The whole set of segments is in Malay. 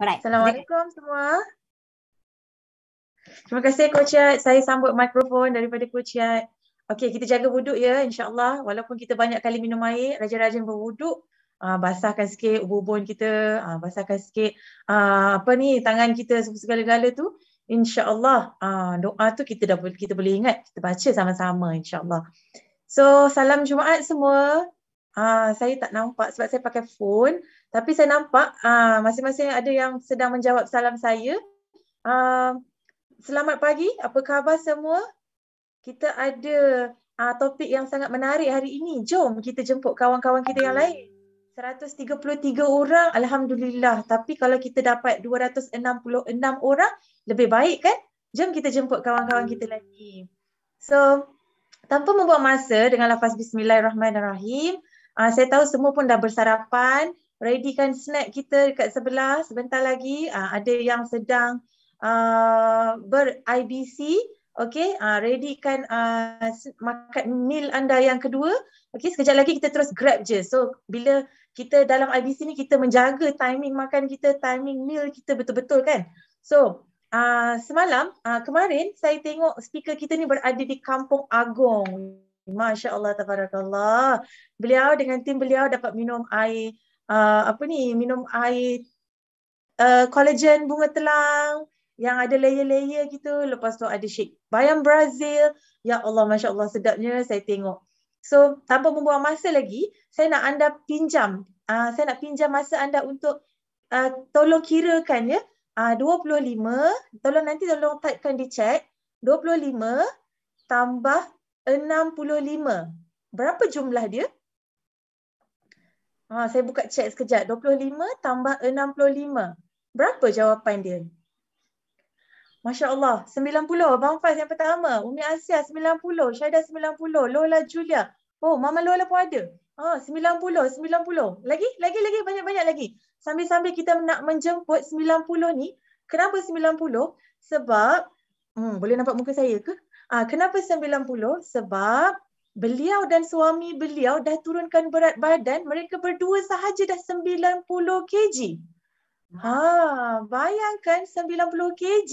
Alright. Assalamualaikum semua. Terima kasih Coach Yat. Saya sambut mikrofon daripada Coach Yat. Okay, kita jaga wuduk ya insyaAllah. Walaupun kita banyak kali minum air, rajin-rajin berwuduk. Uh, basahkan sikit ubun-ubun kita, uh, basahkan sikit uh, apa ni tangan kita segala-gala tu. InsyaAllah uh, doa tu kita dah kita boleh ingat, kita baca sama-sama insyaAllah. So, salam Jumaat semua. Uh, saya tak nampak sebab saya pakai phone. Tapi saya nampak uh, masing-masing ada yang sedang menjawab salam saya. Uh, selamat pagi, apa khabar semua? Kita ada uh, topik yang sangat menarik hari ini. Jom kita jemput kawan-kawan kita yang lain. 133 orang, Alhamdulillah. Tapi kalau kita dapat 266 orang, lebih baik kan? Jom kita jemput kawan-kawan kita lagi. So, tanpa membuat masa dengan lafaz Bismillahirrahmanirrahim, uh, saya tahu semua pun dah bersarapan readykan snack kita dekat sebelah sebentar lagi uh, ada yang sedang uh, ber IBC okey uh, readykan uh, makan meal anda yang kedua okey sekejap lagi kita terus grab je so bila kita dalam IBC ni kita menjaga timing makan kita timing meal kita betul-betul kan so Uh, semalam uh, kemarin saya tengok speaker kita ni berada di Kampung Agong. Masya Allah, tabarakallah. Beliau dengan tim beliau dapat minum air Uh, apa ni minum air uh, collagen bunga telang yang ada layer-layer gitu lepas tu ada shake bayam brazil ya Allah masya Allah sedapnya saya tengok so tanpa membuang masa lagi saya nak anda pinjam uh, saya nak pinjam masa anda untuk uh, tolong kirakan ya ah, uh, 25 tolong nanti tolong typekan di chat 25 tambah 65 berapa jumlah dia Ha, saya buka cek sekejap. 25 tambah 65. Berapa jawapan dia? Masya Allah, 90. Bang Faiz yang pertama. Umi Asia, 90. Syahidah, 90. Lola Julia. Oh, Mama Lola pun ada. Ah, ha, 90, 90. Lagi, lagi, lagi. Banyak-banyak lagi. Sambil-sambil kita nak menjemput 90 ni. Kenapa 90? Sebab, hmm, boleh nampak muka saya ke? Ah, ha, kenapa 90? Sebab beliau dan suami beliau dah turunkan berat badan mereka berdua sahaja dah 90 kg. Ha, bayangkan 90 kg.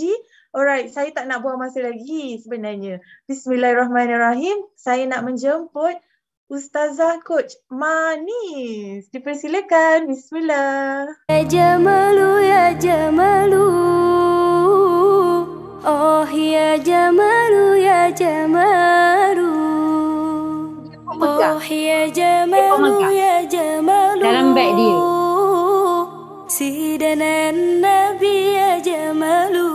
Alright, saya tak nak buang masa lagi sebenarnya. Bismillahirrahmanirrahim. Saya nak menjemput Ustazah Coach Manis. Dipersilakan. Bismillah. Ya jamalu, ya jamalu. Oh ya jamalu, ya jamalu pegang. Oh, ya jamalu, ya jamalu. Dalam beg dia. Si dan nabi ya jamalu.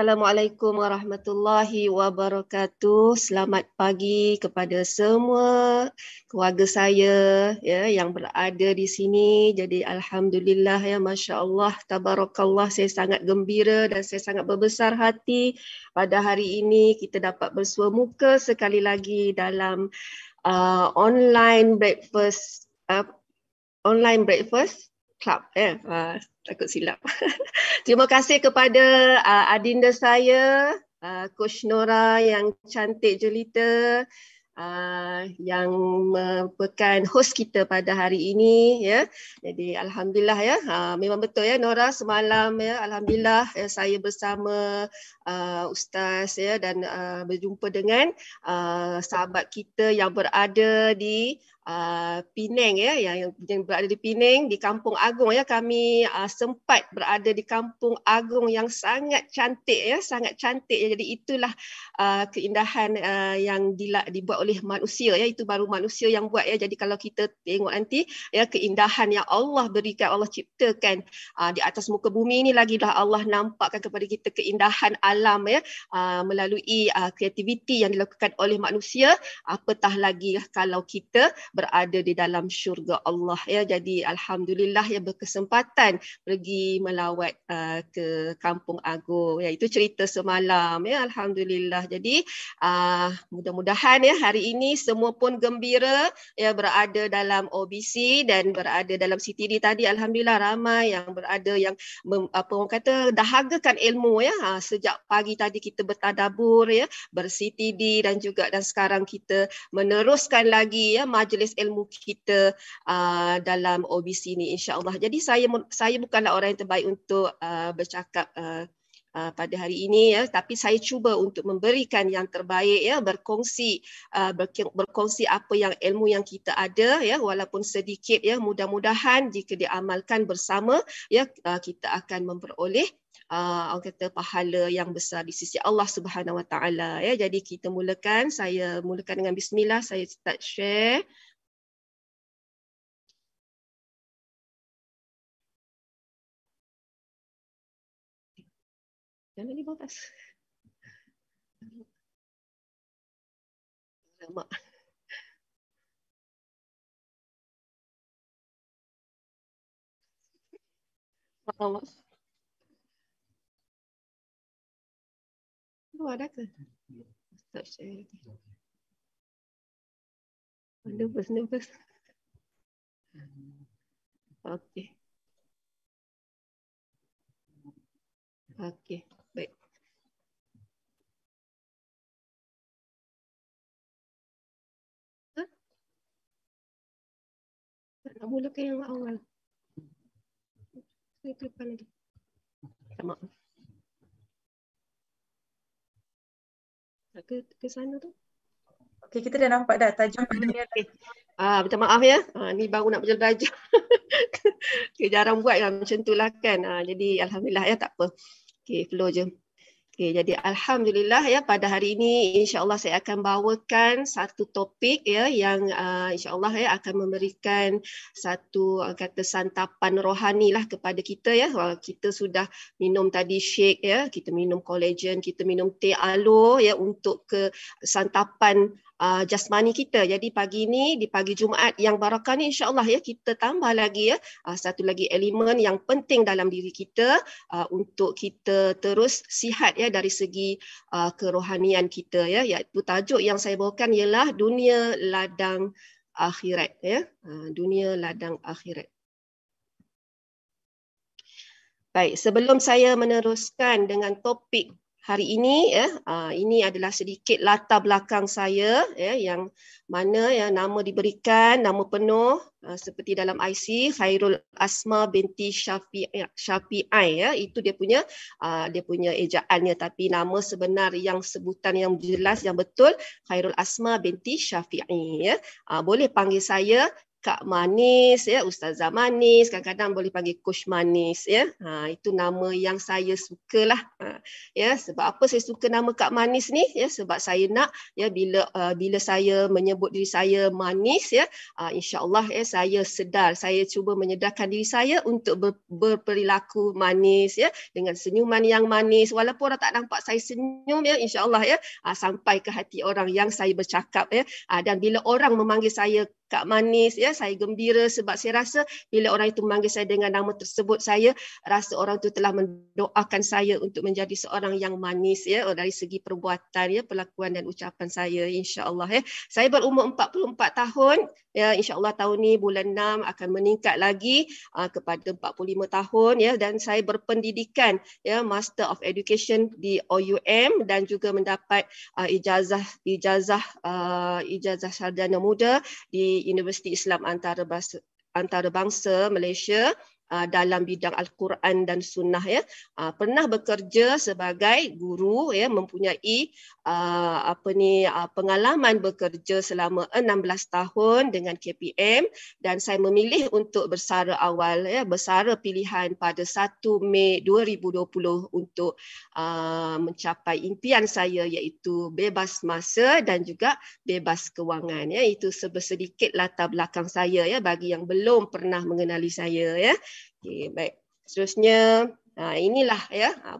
Assalamualaikum warahmatullahi wabarakatuh. Selamat pagi kepada semua keluarga saya ya yang berada di sini. Jadi alhamdulillah ya masya-Allah tabarakallah saya sangat gembira dan saya sangat berbesar hati pada hari ini kita dapat bersua muka sekali lagi dalam uh, online breakfast uh, online breakfast club ya. Uh, takut silap. Terima kasih kepada uh, adinda saya, uh, Coach Nora yang cantik jelita, uh, yang merupakan host kita pada hari ini. Ya. Jadi Alhamdulillah ya, uh, memang betul ya Nora semalam ya, Alhamdulillah ya, saya bersama uh, Ustaz ya, dan uh, berjumpa dengan uh, sahabat kita yang berada di Ah, Penang ya yang yang berada di Penang di Kampung Agung ya kami uh, sempat berada di Kampung Agung yang sangat cantik ya sangat cantik ya jadi itulah uh, keindahan uh, yang dilak, dibuat oleh manusia ya itu baru manusia yang buat ya jadi kalau kita tengok nanti ya keindahan yang Allah berikan Allah ciptakan uh, di atas muka bumi ini lagi dah Allah nampakkan kepada kita keindahan alam ya uh, melalui uh, kreativiti yang dilakukan oleh manusia apatah lagi lah kalau kita berada di dalam syurga Allah ya jadi alhamdulillah ya berkesempatan pergi melawat uh, ke kampung agung ya itu cerita semalam ya alhamdulillah jadi uh, mudah-mudahan ya hari ini semua pun gembira ya berada dalam OBC dan berada dalam CTD tadi alhamdulillah ramai yang berada yang mem, apa orang kata dahagakan ilmu ya ha, sejak pagi tadi kita bertadabur ya ber-CTD dan juga dan sekarang kita meneruskan lagi ya majlis majlis ilmu kita uh, dalam OBC ni insyaallah. Jadi saya saya bukanlah orang yang terbaik untuk uh, bercakap uh, Uh, pada hari ini ya tapi saya cuba untuk memberikan yang terbaik ya berkongsi uh, berkongsi apa yang ilmu yang kita ada ya walaupun sedikit ya mudah-mudahan jika diamalkan bersama ya uh, kita akan memperoleh uh, orang kata pahala yang besar di sisi Allah Subhanahu Wa Taala ya jadi kita mulakan saya mulakan dengan bismillah saya start share Jangan ni batas. Lama. Mak. Lu ada ke? Tak saya. Ada bus ni bus. Okay. Tak boleh ke yang awal? Saya ke depan lagi. Sama. Ke, ke sana tu? Okay kita dah nampak dah tajam pandangan. Okay. Ah, minta maaf ya. Ah, ni baru nak belajar. okay, jarang buat kan macam tu lah kan. Ah, jadi Alhamdulillah ya tak apa. Okay, flow je. Okay, jadi alhamdulillah ya pada hari ini insyaallah saya akan bawakan satu topik ya yang uh, insyaallah ya akan memberikan satu uh, kata santapan rohani lah kepada kita ya Walau kita sudah minum tadi shake ya kita minum collagen kita minum teh aloe ya untuk ke santapan uh, jasmani kita. Jadi pagi ini, di pagi Jumaat yang barakah ni insya-Allah ya kita tambah lagi ya uh, satu lagi elemen yang penting dalam diri kita uh, untuk kita terus sihat ya dari segi uh, kerohanian kita ya iaitu tajuk yang saya bawakan ialah dunia ladang akhirat ya. Uh, dunia ladang akhirat. Baik, sebelum saya meneruskan dengan topik hari ini ya uh, ini adalah sedikit latar belakang saya ya yang mana ya nama diberikan nama penuh uh, seperti dalam IC Khairul Asma binti Syafi Syafi'i ya itu dia punya uh, dia punya ejaannya tapi nama sebenar yang sebutan yang jelas yang betul Khairul Asma binti Syafi'i ya uh, boleh panggil saya Kak Manis ya Ustazah Manis kadang-kadang boleh panggil Coach Manis ya ha, itu nama yang saya sukalah ha, ya sebab apa saya suka nama Kak Manis ni ya sebab saya nak ya bila uh, bila saya menyebut diri saya Manis ya uh, insyaallah ya saya sedar saya cuba menyedarkan diri saya untuk ber, berperilaku manis ya dengan senyuman yang manis walaupun orang tak nampak saya senyum ya insyaallah ya uh, sampai ke hati orang yang saya bercakap ya uh, dan bila orang memanggil saya Kak Manis ya saya gembira sebab saya rasa bila orang itu memanggil saya dengan nama tersebut saya rasa orang itu telah mendoakan saya untuk menjadi seorang yang manis ya dari segi perbuatan ya perlakuan dan ucapan saya insyaallah ya saya berumur 44 tahun ya insyaallah tahun ini bulan 6 akan meningkat lagi aa, ah, kepada 45 tahun ya dan saya berpendidikan ya Master of Education di OUM dan juga mendapat aa, ah, ijazah ijazah aa, ah, ijazah sarjana muda di Universiti Islam Antarabangsa, Antarabangsa Malaysia ah, dalam bidang Al-Quran dan Sunnah ya. Ah, pernah bekerja sebagai guru ya mempunyai uh, apa ni uh, pengalaman bekerja selama 16 tahun dengan KPM dan saya memilih untuk bersara awal ya bersara pilihan pada 1 Mei 2020 untuk uh, mencapai impian saya iaitu bebas masa dan juga bebas kewangan ya itu sedikit latar belakang saya ya bagi yang belum pernah mengenali saya ya okay, baik seterusnya Nah, uh, inilah ya uh,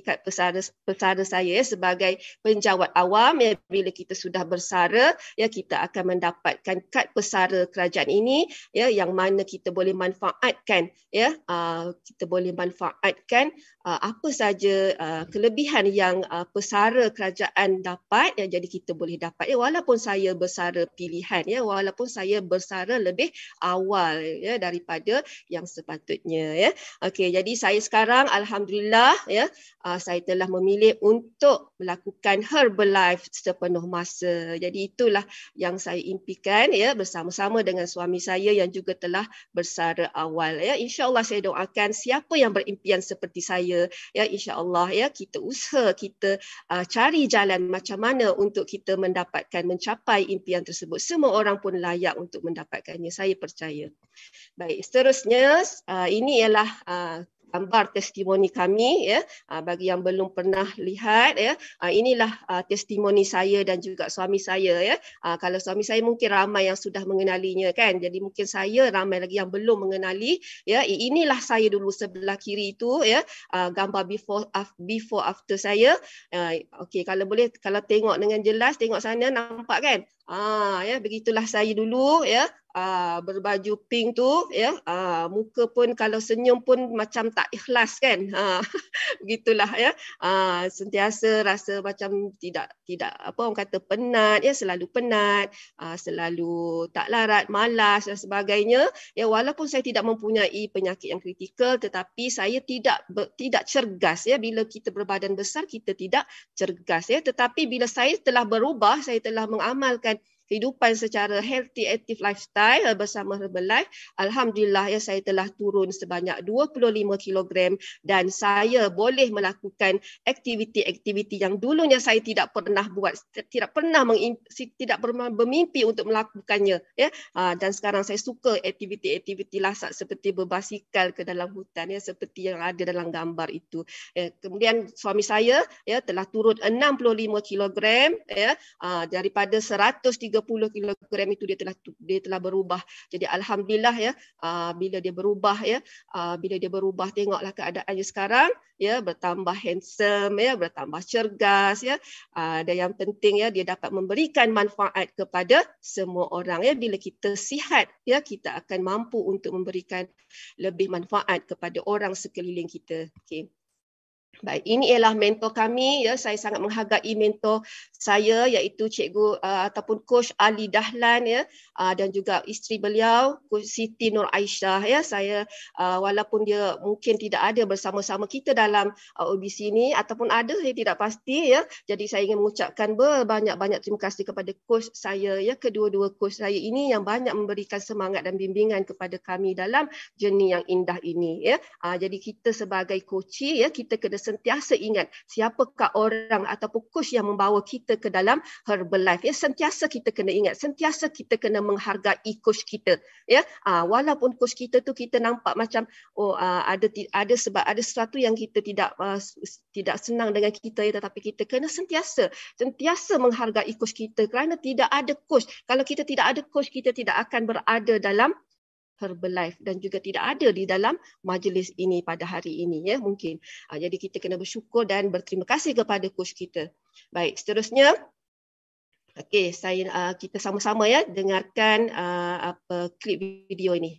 ikat pesara pesara saya ya, sebagai penjawat awam ya bila kita sudah bersara ya kita akan mendapatkan kad pesara kerajaan ini ya yang mana kita boleh manfaatkan ya uh, kita boleh manfaatkan uh, apa saja uh, kelebihan yang uh, pesara kerajaan dapat ya jadi kita boleh dapat ya walaupun saya bersara pilihan ya walaupun saya bersara lebih awal ya daripada yang sepatutnya ya okey jadi saya sekarang alhamdulillah ya uh, saya telah memilih untuk melakukan Herbalife sepenuh masa. Jadi itulah yang saya impikan ya bersama-sama dengan suami saya yang juga telah bersara awal ya. Insya-Allah saya doakan siapa yang berimpian seperti saya ya insya-Allah ya kita usaha kita uh, cari jalan macam mana untuk kita mendapatkan mencapai impian tersebut. Semua orang pun layak untuk mendapatkannya. Saya percaya. Baik, seterusnya uh, ini ialah uh, gambar testimoni kami ya uh, bagi yang belum pernah lihat ya uh, inilah uh, testimoni saya dan juga suami saya ya uh, kalau suami saya mungkin ramai yang sudah mengenalinya kan jadi mungkin saya ramai lagi yang belum mengenali ya inilah saya dulu sebelah kiri itu ya uh, gambar before before after saya uh, okey kalau boleh kalau tengok dengan jelas tengok sana nampak kan Ah ya begitulah saya dulu ya. Ah berbaju pink tu ya. Ah muka pun kalau senyum pun macam tak ikhlas kan. ah, begitulah ya. Ah sentiasa rasa macam tidak tidak apa orang kata penat ya selalu penat, ah selalu tak larat, malas dan sebagainya. Ya walaupun saya tidak mempunyai penyakit yang kritikal tetapi saya tidak ber, tidak cergas ya bila kita berbadan besar kita tidak cergas ya. Tetapi bila saya telah berubah, saya telah mengamalkan kehidupan secara healthy active lifestyle bersama Herbalife. Alhamdulillah ya saya telah turun sebanyak 25 kilogram dan saya boleh melakukan aktiviti-aktiviti yang dulunya saya tidak pernah buat, tidak pernah tidak pernah bermimpi untuk melakukannya ya. Ha, dan sekarang saya suka aktiviti-aktiviti lasak seperti berbasikal ke dalam hutan ya seperti yang ada dalam gambar itu. Ya, kemudian suami saya ya telah turun 65 kilogram ya ha, daripada 103 30 kg itu dia telah dia telah berubah. Jadi alhamdulillah ya, ah, bila dia berubah ya, ah, bila dia berubah tengoklah keadaannya sekarang ya bertambah handsome ya, bertambah cergas ya. Ah, dan yang penting ya dia dapat memberikan manfaat kepada semua orang ya bila kita sihat ya kita akan mampu untuk memberikan lebih manfaat kepada orang sekeliling kita. Okey. Baik, ini ialah mentor kami. Ya, saya sangat menghargai mentor saya iaitu cikgu uh, ataupun coach Ali Dahlan ya uh, dan juga isteri beliau coach Siti Nur Aisyah ya. Saya uh, walaupun dia mungkin tidak ada bersama-sama kita dalam uh, OBC ini ataupun ada saya tidak pasti ya. Jadi saya ingin mengucapkan berbanyak-banyak terima kasih kepada coach saya ya kedua-dua coach saya ini yang banyak memberikan semangat dan bimbingan kepada kami dalam jenis yang indah ini ya. Uh, jadi kita sebagai coach ya kita kena sentiasa ingat siapakah orang ataupun coach yang membawa kita ke dalam Herbalife. Ya, sentiasa kita kena ingat, sentiasa kita kena menghargai coach kita. Ya, ha, walaupun coach kita tu kita nampak macam oh uh, ada ada sebab ada sesuatu yang kita tidak uh, tidak senang dengan kita ya, tetapi kita kena sentiasa sentiasa menghargai coach kita kerana tidak ada coach. Kalau kita tidak ada coach, kita tidak akan berada dalam Herbalife dan juga tidak ada di dalam majlis ini pada hari ini ya mungkin. Uh, jadi kita kena bersyukur dan berterima kasih kepada coach kita. Baik, seterusnya okey saya uh, kita sama-sama ya dengarkan uh, apa klip video ini.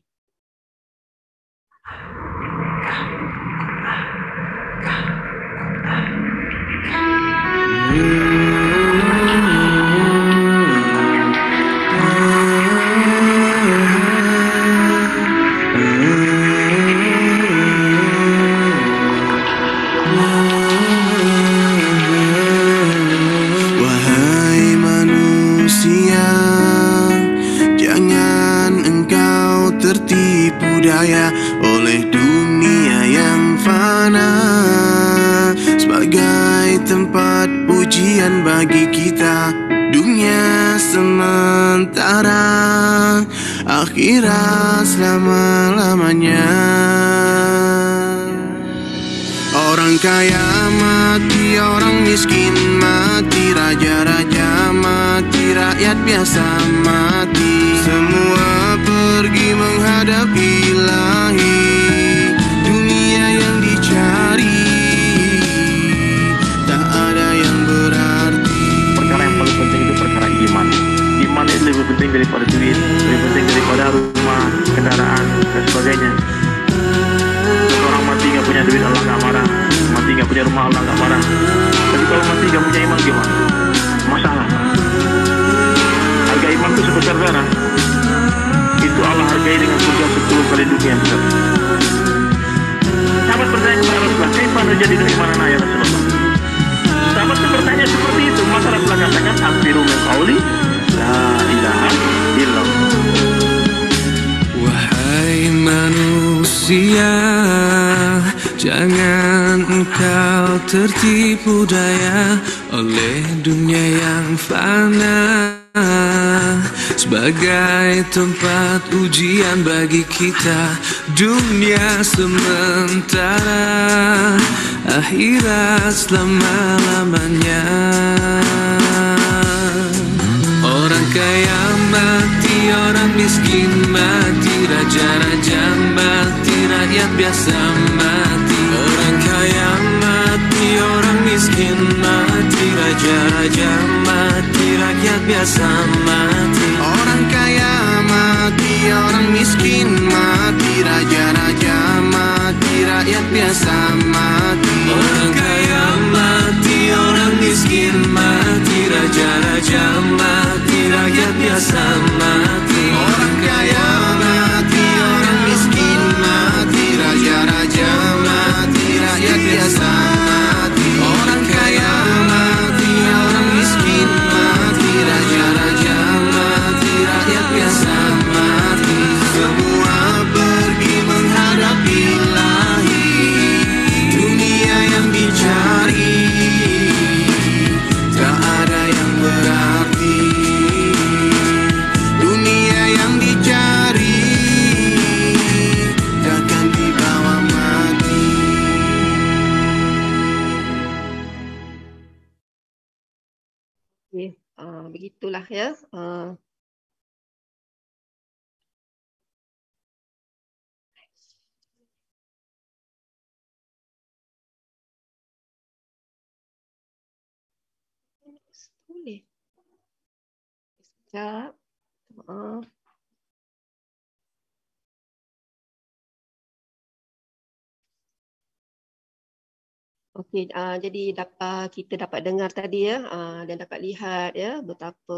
ujian bagi kita Dunia sementara Akhirat selama-lamanya Orang kaya mati, orang miskin mati Raja-raja mati, rakyat biasa mati Semua pergi menghadapi lahir. tertipu daya oleh dunia yang fana Sebagai tempat ujian bagi kita Dunia sementara Akhirat selama-lamanya Orang kaya mati, orang miskin mati Raja-raja mati, rakyat biasa mati miskin mati, raja-raja mati, rakyat biasa mati Orang kaya mati, orang miskin mati, raja-raja mati, rakyat biasa mati Orang kaya mati, orang miskin mati, raja-raja mati, rakyat biasa mati Orang kaya mati, orang miskin mati, raja-raja Boleh. Sekejap. Maaf. Okey, uh, jadi dapat kita dapat dengar tadi ya, uh, dan dapat lihat ya betapa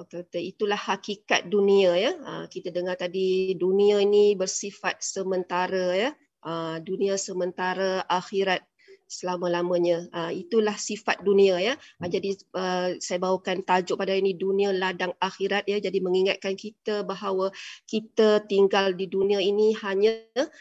Okay. itulah hakikat dunia ya. Uh, kita dengar tadi dunia ini bersifat sementara ya. Uh, dunia sementara akhirat selama-lamanya. Ah, itulah sifat dunia ya. Ah, hmm. Jadi ah, saya bawakan tajuk pada ini dunia ladang akhirat ya. Jadi mengingatkan kita bahawa kita tinggal di dunia ini hanya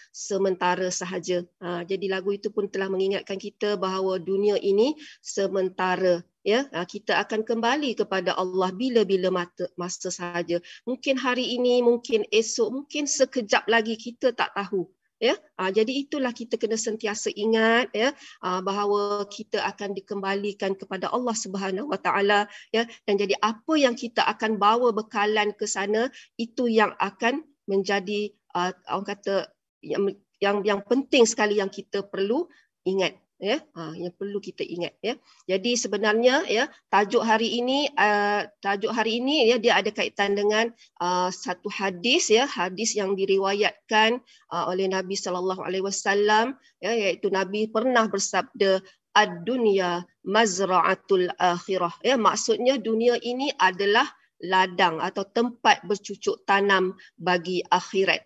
sementara sahaja. Jadi lagu itu pun telah mengingatkan kita bahawa dunia ini sementara ya kita akan kembali kepada Allah bila-bila masa sahaja. mungkin hari ini mungkin esok mungkin sekejap lagi kita tak tahu ya uh, jadi itulah kita kena sentiasa ingat ya uh, bahawa kita akan dikembalikan kepada Allah Subhanahu Wa Taala ya dan jadi apa yang kita akan bawa bekalan ke sana itu yang akan menjadi uh, orang kata yang yang yang penting sekali yang kita perlu ingat ya ha, yang perlu kita ingat ya jadi sebenarnya ya tajuk hari ini uh, tajuk hari ini ya dia ada kaitan dengan uh, satu hadis ya hadis yang diriwayatkan uh, oleh Nabi sallallahu alaihi wasallam ya iaitu Nabi pernah bersabda ad-dunya mazraatul akhirah ya maksudnya dunia ini adalah ladang atau tempat bercucuk tanam bagi akhirat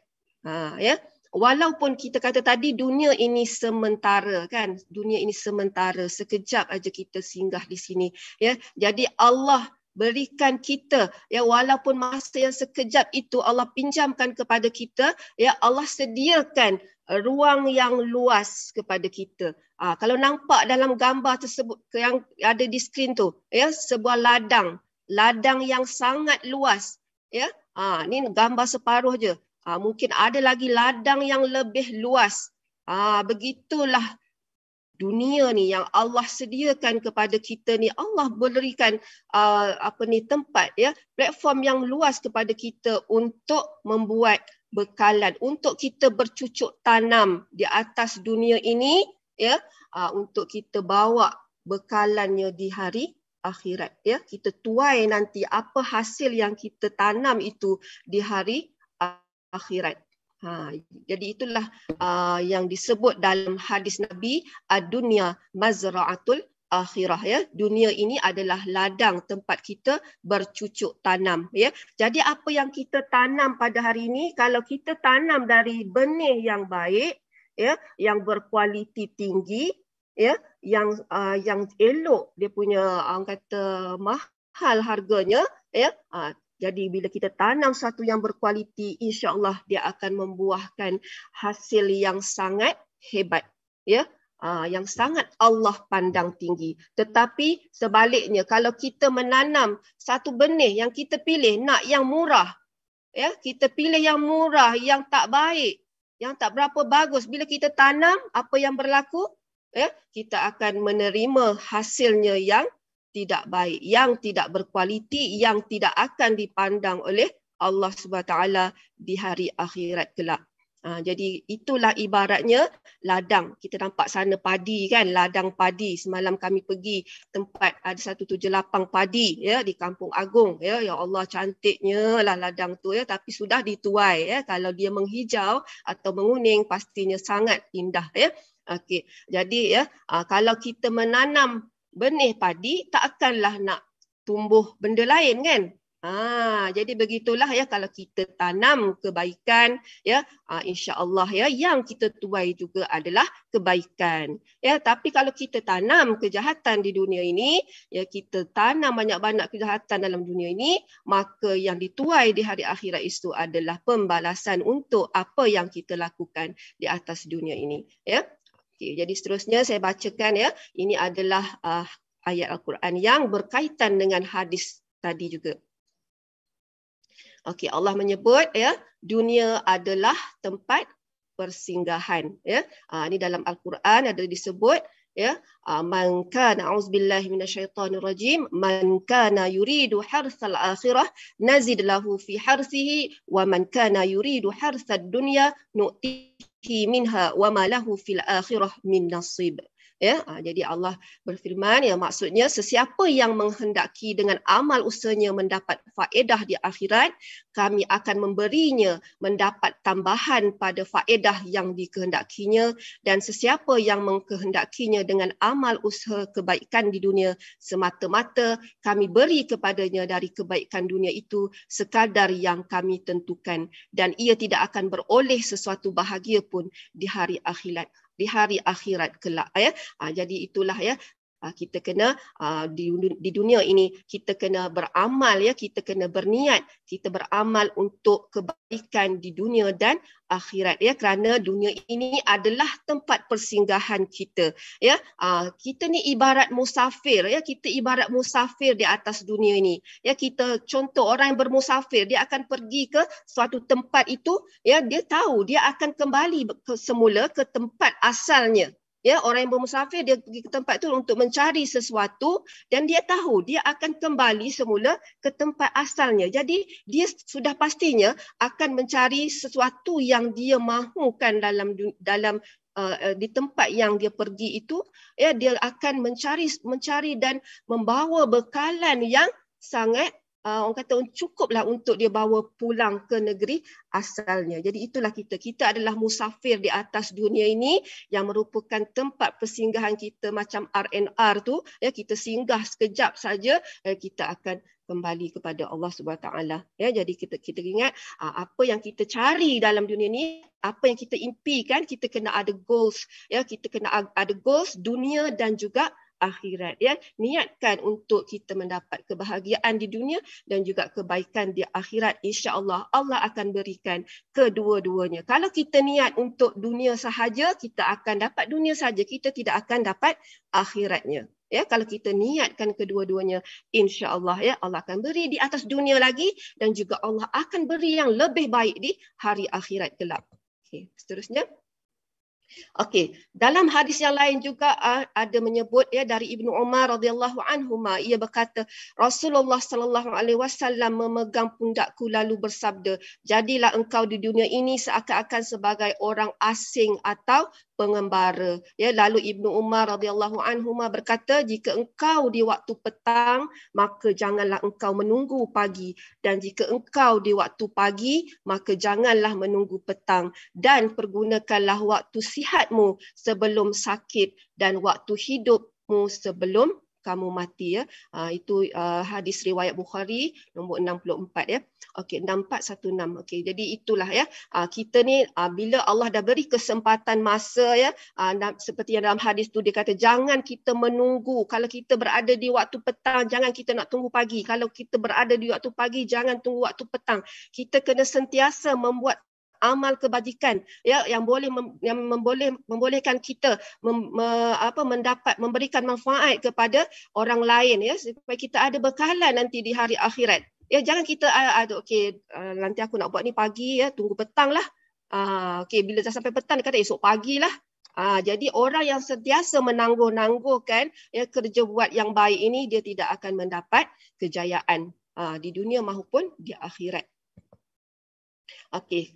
ha ya walaupun kita kata tadi dunia ini sementara kan dunia ini sementara sekejap aja kita singgah di sini ya jadi Allah berikan kita ya walaupun masa yang sekejap itu Allah pinjamkan kepada kita ya Allah sediakan ruang yang luas kepada kita. Ha, kalau nampak dalam gambar tersebut yang ada di skrin tu ya sebuah ladang, ladang yang sangat luas ya. Ah ha, ni gambar separuh je. Aa, ha, mungkin ada lagi ladang yang lebih luas. Aa, ha, begitulah dunia ni yang Allah sediakan kepada kita ni. Allah berikan aa, ha, apa ni tempat ya, platform yang luas kepada kita untuk membuat bekalan untuk kita bercucuk tanam di atas dunia ini ya aa, untuk kita bawa bekalannya di hari akhirat ya kita tuai nanti apa hasil yang kita tanam itu di hari akhirat. Ha, jadi itulah uh, yang disebut dalam hadis Nabi dunia mazraatul akhirah ya dunia ini adalah ladang tempat kita bercucuk tanam ya jadi apa yang kita tanam pada hari ini kalau kita tanam dari benih yang baik ya yang berkualiti tinggi ya yang uh, yang elok dia punya orang kata mahal harganya ya uh, jadi bila kita tanam satu yang berkualiti, insya Allah dia akan membuahkan hasil yang sangat hebat. ya, ah, Yang sangat Allah pandang tinggi. Tetapi sebaliknya, kalau kita menanam satu benih yang kita pilih nak yang murah, ya, kita pilih yang murah, yang tak baik, yang tak berapa bagus. Bila kita tanam, apa yang berlaku? Ya, kita akan menerima hasilnya yang tidak baik, yang tidak berkualiti, yang tidak akan dipandang oleh Allah SWT di hari akhirat kelak. Ha, jadi itulah ibaratnya ladang. Kita nampak sana padi kan, ladang padi. Semalam kami pergi tempat ada satu tujuh lapang padi ya di Kampung Agung. Ya, ya Allah cantiknya lah ladang tu ya, tapi sudah dituai. Ya. Kalau dia menghijau atau menguning pastinya sangat indah ya. Okey. Jadi ya, ha, kalau kita menanam benih padi tak akanlah nak tumbuh benda lain kan ha jadi begitulah ya kalau kita tanam kebaikan ya ha, insyaallah ya yang kita tuai juga adalah kebaikan ya tapi kalau kita tanam kejahatan di dunia ini ya kita tanam banyak-banyak kejahatan dalam dunia ini maka yang dituai di hari akhirat itu adalah pembalasan untuk apa yang kita lakukan di atas dunia ini ya Okay, jadi seterusnya saya bacakan ya. Ini adalah uh, ayat Al-Quran yang berkaitan dengan hadis tadi juga. Okey, Allah menyebut ya, dunia adalah tempat persinggahan ya. Uh, ini dalam Al-Quran ada disebut ya ah, man kana auzubillahi minasyaitonir rajim man kana yuridu harsal akhirah nazid lahu fi harsihi wa man kana yuridu harsad dunya nu'ti منها وما له في الآخرة من نصيب ya ah, jadi Allah berfirman ya maksudnya sesiapa yang menghendaki dengan amal usahanya mendapat faedah di akhirat kami akan memberinya mendapat tambahan pada faedah yang dikehendakinya dan sesiapa yang mengkehendakinya dengan amal usaha kebaikan di dunia semata-mata kami beri kepadanya dari kebaikan dunia itu sekadar yang kami tentukan dan ia tidak akan beroleh sesuatu bahagia pun di hari akhirat di hari akhirat kelak ya. Ha, jadi itulah ya Ah, kita kena ah, di dunia ini kita kena beramal ya kita kena berniat kita beramal untuk kebaikan di dunia dan akhirat ya kerana dunia ini adalah tempat persinggahan kita ya ah, kita ni ibarat musafir ya kita ibarat musafir di atas dunia ini ya kita contoh orang yang bermusafir dia akan pergi ke suatu tempat itu ya dia tahu dia akan kembali ke, semula ke tempat asalnya ya orang yang bermusafir dia pergi ke tempat tu untuk mencari sesuatu dan dia tahu dia akan kembali semula ke tempat asalnya jadi dia sudah pastinya akan mencari sesuatu yang dia mahukan dalam dalam uh, uh, di tempat yang dia pergi itu ya dia akan mencari mencari dan membawa bekalan yang sangat uh, orang kata cukuplah untuk dia bawa pulang ke negeri asalnya. Jadi itulah kita. Kita adalah musafir di atas dunia ini yang merupakan tempat persinggahan kita macam RNR tu. Ya, kita singgah sekejap saja eh, kita akan kembali kepada Allah Subhanahu taala ya jadi kita kita ingat ah, apa yang kita cari dalam dunia ni apa yang kita impikan kita kena ada goals ya kita kena ada goals dunia dan juga akhirat ya niatkan untuk kita mendapat kebahagiaan di dunia dan juga kebaikan di akhirat insyaallah Allah akan berikan kedua-duanya kalau kita niat untuk dunia sahaja kita akan dapat dunia saja kita tidak akan dapat akhiratnya ya kalau kita niatkan kedua-duanya insyaallah ya Allah akan beri di atas dunia lagi dan juga Allah akan beri yang lebih baik di hari akhirat kelak okey seterusnya Okey, dalam hadis yang lain juga uh, ada menyebut ya dari Ibnu Umar radhiyallahu anhu ma ia berkata Rasulullah sallallahu alaihi wasallam memegang pundakku lalu bersabda, "Jadilah engkau di dunia ini seakan-akan sebagai orang asing atau pengembara." Ya, lalu Ibnu Umar radhiyallahu anhu ma berkata, "Jika engkau di waktu petang, maka janganlah engkau menunggu pagi dan jika engkau di waktu pagi, maka janganlah menunggu petang dan pergunakanlah waktu si sihatmu sebelum sakit dan waktu hidupmu sebelum kamu mati ya. Ah, itu ah, hadis riwayat Bukhari nombor 64 ya. Okey 6416. Okey jadi itulah ya. Ah, kita ni bila Allah dah beri kesempatan masa ya seperti yang dalam hadis tu dia kata jangan kita menunggu kalau kita berada di waktu petang jangan kita nak tunggu pagi. Kalau kita berada di waktu pagi jangan tunggu waktu petang. Kita kena sentiasa membuat amal kebajikan ya yang boleh mem, yang memboleh membolehkan kita mem, me, apa mendapat memberikan manfaat kepada orang lain ya supaya kita ada bekalan nanti di hari akhirat ya jangan kita ah, aduh okey ah, nanti aku nak buat ni pagi ya tunggu petang lah ah okey bila dah sampai petang kata esok pagilah ah jadi orang yang sentiasa menangguh-nangguhkan ya kerja buat yang baik ini dia tidak akan mendapat kejayaan ah di dunia maupun di akhirat Okey,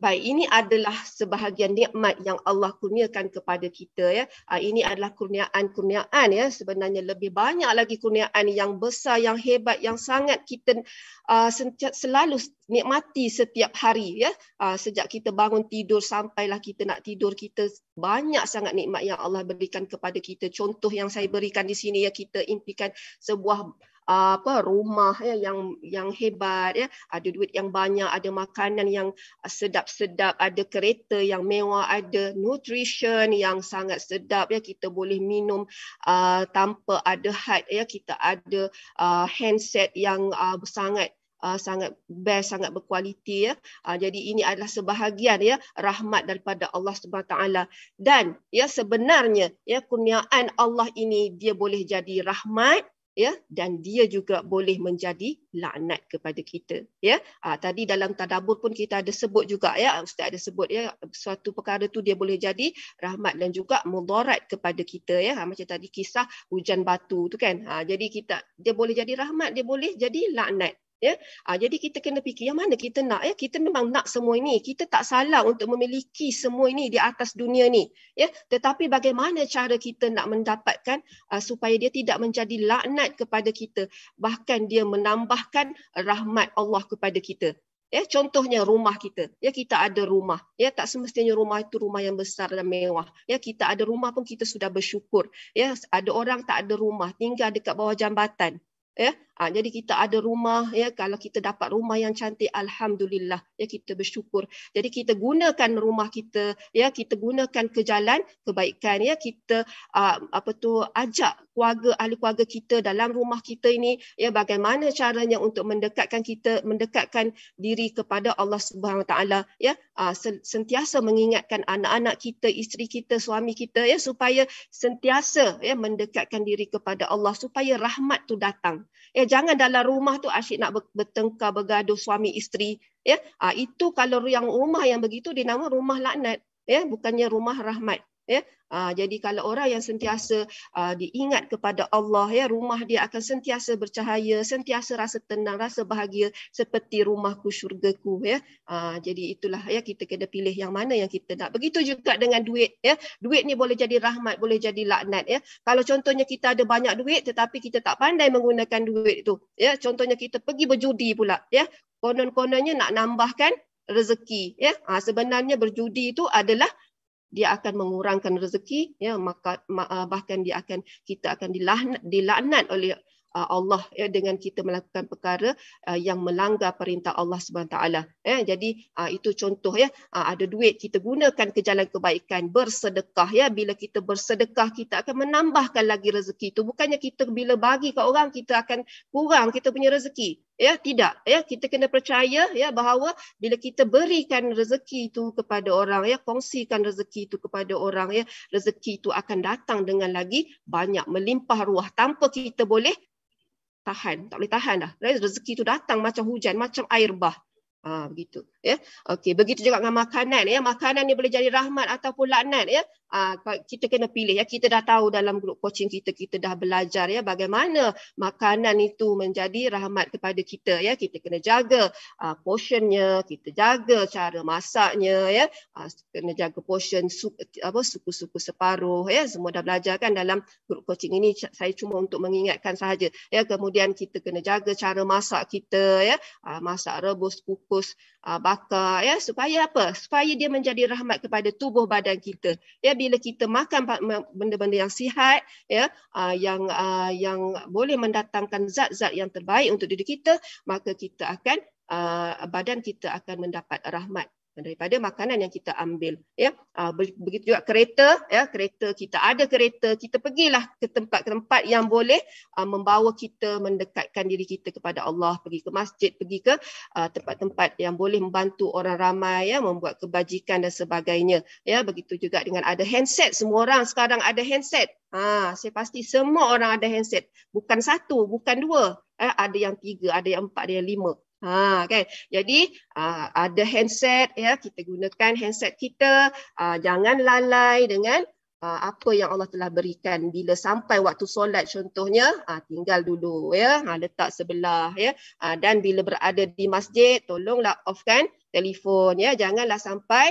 Baik, ini adalah sebahagian nikmat yang Allah kurniakan kepada kita ya. Ah, ini adalah kurniaan-kurniaan ya. Sebenarnya lebih banyak lagi kurniaan yang besar, yang hebat, yang sangat kita uh, selalu nikmati setiap hari ya. Uh, sejak kita bangun tidur sampailah kita nak tidur, kita banyak sangat nikmat yang Allah berikan kepada kita. Contoh yang saya berikan di sini ya kita impikan sebuah apa rumah ya yang yang hebat ya ada duit yang banyak ada makanan yang uh, sedap-sedap ada kereta yang mewah ada nutrition yang sangat sedap ya kita boleh minum uh, tanpa ada had ya kita ada uh, handset yang uh, sangat Uh, sangat best sangat berkualiti ya. Uh, jadi ini adalah sebahagian ya rahmat daripada Allah Subhanahu taala. Dan ya sebenarnya ya kurniaan Allah ini dia boleh jadi rahmat, ya dan dia juga boleh menjadi laknat kepada kita ya ha, tadi dalam tadabbur pun kita ada sebut juga ya ustaz ada sebut ya suatu perkara tu dia boleh jadi rahmat dan juga mudarat kepada kita ya ha, macam tadi kisah hujan batu tu kan ha, jadi kita dia boleh jadi rahmat dia boleh jadi laknat ya ha, jadi kita kena fikir yang mana kita nak ya kita memang nak semua ini kita tak salah untuk memiliki semua ini di atas dunia ni ya tetapi bagaimana cara kita nak mendapatkan uh, supaya dia tidak menjadi laknat kepada kita bahkan dia menambahkan rahmat Allah kepada kita ya contohnya rumah kita ya kita ada rumah ya tak semestinya rumah itu rumah yang besar dan mewah ya kita ada rumah pun kita sudah bersyukur ya ada orang tak ada rumah tinggal dekat bawah jambatan ya Ha, jadi kita ada rumah ya kalau kita dapat rumah yang cantik alhamdulillah ya kita bersyukur. Jadi kita gunakan rumah kita ya kita gunakan ke jalan kebaikan ya kita aa, apa tu ajak keluarga ahli keluarga kita dalam rumah kita ini ya bagaimana caranya untuk mendekatkan kita mendekatkan diri kepada Allah Subhanahu taala ya aa, sentiasa mengingatkan anak-anak kita, isteri kita, suami kita ya supaya sentiasa ya mendekatkan diri kepada Allah supaya rahmat tu datang. Ya, jangan dalam rumah tu asyik nak bertengkar bergaduh suami isteri ya ha, itu kalau yang rumah yang begitu dinamakan rumah laknat ya bukannya rumah rahmat ya uh, jadi kalau orang yang sentiasa uh, diingat kepada Allah ya rumah dia akan sentiasa bercahaya sentiasa rasa tenang rasa bahagia seperti rumahku syurgaku ya uh, jadi itulah ya kita kena pilih yang mana yang kita nak begitu juga dengan duit ya duit ni boleh jadi rahmat boleh jadi laknat ya kalau contohnya kita ada banyak duit tetapi kita tak pandai menggunakan duit itu ya contohnya kita pergi berjudi pula ya konon-kononnya nak nambahkan rezeki ya ha, sebenarnya berjudi itu adalah dia akan mengurangkan rezeki ya maka ah, bahkan dia akan kita akan dilaknat dilaknat oleh ah, Allah ya dengan kita melakukan perkara ah, yang melanggar perintah Allah SWT. ya jadi itu contoh ya ada duit kita gunakan ke jalan kebaikan bersedekah ya bila kita bersedekah kita akan menambahkan lagi rezeki itu bukannya kita bila bagi ke orang kita akan kurang kita punya rezeki ya tidak ya kita kena percaya ya bahawa bila kita berikan rezeki itu kepada orang ya kongsikan rezeki itu kepada orang ya rezeki itu akan datang dengan lagi banyak melimpah ruah tanpa kita boleh tahan tak boleh tahan dah ya, rezeki itu datang macam hujan macam air bah Ha, begitu. Ya. Okey, begitu juga dengan makanan ya. Makanan ni boleh jadi rahmat ataupun laknat ya. Ha, kita kena pilih ya. Kita dah tahu dalam grup coaching kita kita dah belajar ya bagaimana makanan itu menjadi rahmat kepada kita ya. Kita kena jaga ha, portionnya, kita jaga cara masaknya ya. Ha, kena jaga portion sup, apa suku-suku separuh ya. Semua dah belajar kan dalam grup coaching ini saya cuma untuk mengingatkan sahaja ya. Kemudian kita kena jaga cara masak kita ya. Ha, masak rebus kuku kukus uh, bakar ya supaya apa supaya dia menjadi rahmat kepada tubuh badan kita ya bila kita makan benda-benda yang sihat ya uh, yang uh, yang boleh mendatangkan zat-zat yang terbaik untuk diri kita maka kita akan uh, badan kita akan mendapat rahmat daripada makanan yang kita ambil ya ah, begitu juga kereta ya kereta kita ada kereta kita pergilah ke tempat-tempat yang boleh ah, membawa kita mendekatkan diri kita kepada Allah pergi ke masjid pergi ke ah, tempat-tempat yang boleh membantu orang ramai ya membuat kebajikan dan sebagainya ya begitu juga dengan ada handset semua orang sekarang ada handset ha saya pasti semua orang ada handset bukan satu bukan dua Eh, ada yang tiga, ada yang empat, ada yang lima. Ha kan. Jadi uh, ada handset ya kita gunakan handset kita uh, jangan lalai dengan Ah, apa yang Allah telah berikan bila sampai waktu solat contohnya ah, tinggal dulu ya ah, letak sebelah ya dan bila berada di masjid tolonglah offkan telefon ya janganlah sampai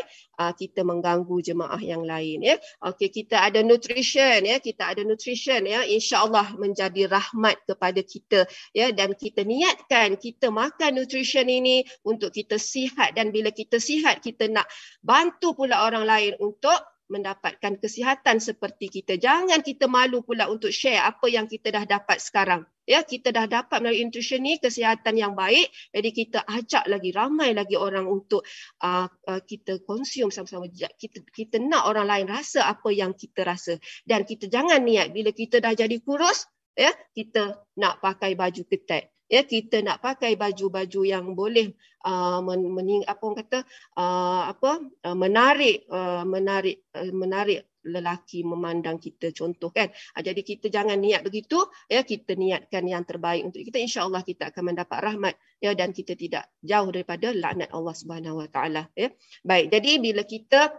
kita mengganggu jemaah yang lain ya okey kita ada nutrition ya kita ada nutrition ya insyaallah menjadi rahmat kepada kita ya dan kita niatkan kita makan nutrition ini untuk kita sihat dan bila kita sihat kita nak bantu pula orang lain untuk mendapatkan kesihatan seperti kita. Jangan kita malu pula untuk share apa yang kita dah dapat sekarang. Ya, kita dah dapat melalui intuition ni kesihatan yang baik. Jadi kita ajak lagi ramai lagi orang untuk uh, uh, kita consume sama-sama. Kita kita nak orang lain rasa apa yang kita rasa. Dan kita jangan niat bila kita dah jadi kurus, ya, kita nak pakai baju ketat ya kita nak pakai baju-baju yang boleh uh, mening apa orang kata uh, apa uh, menarik uh, menarik uh, menarik lelaki memandang kita contoh kan uh, jadi kita jangan niat begitu ya kita niatkan yang terbaik untuk kita insyaallah kita akan mendapat rahmat ya dan kita tidak jauh daripada laknat Allah Subhanahu Wa Taala ya baik jadi bila kita